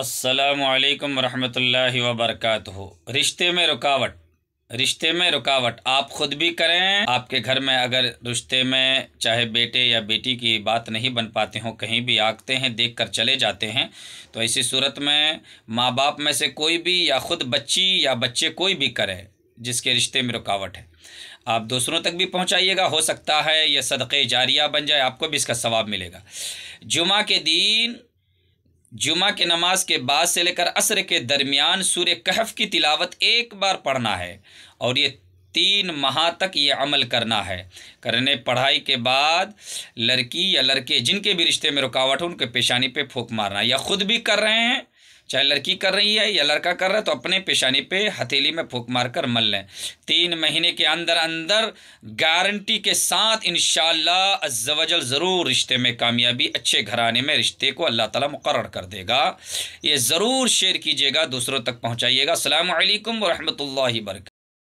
असलकम वरहमतुल्लाहि वरक रिश्ते में रुकावट रिश्ते में रुकावट आप खुद भी करें आपके घर में अगर रिश्ते में चाहे बेटे या बेटी की बात नहीं बन पाते हों कहीं भी आगते हैं देख कर चले जाते हैं तो ऐसी सूरत में माँ बाप में से कोई भी या ख़ुद बच्ची या बच्चे कोई भी करें जिसके रिश्ते में रुकावट है आप दूसरों तक भी पहुंचाइएगा हो सकता है यह सदक़े जारिया बन जाए आपको भी इसका सवाब मिलेगा जुमा के दिन जुमा के नमाज के बाद से लेकर असर के दरमियान सूर्य कहफ की तिलावत एक बार पढ़ना है और ये तीन माह तक ये अमल करना है करने पढ़ाई के बाद लड़की या लड़के जिनके भी रिश्ते में रुकावट हो उनके पेशानी पे फूक मारना या ख़ुद भी कर रहे हैं चाहे लड़की कर रही है या लड़का कर रहा है तो अपने पेशानी पे हथेली में फूक मार कर मल लें तीन महीने के अंदर अंदर गारंटी के साथ इन शजल ज़रूर रिश्ते में कामयाबी अच्छे घराने में रिश्ते को अल्लाह ताला मुकर कर देगा ये ज़रूर शेयर कीजिएगा दूसरों तक पहुँचाइएगा अल्लाम वरहमल वर्क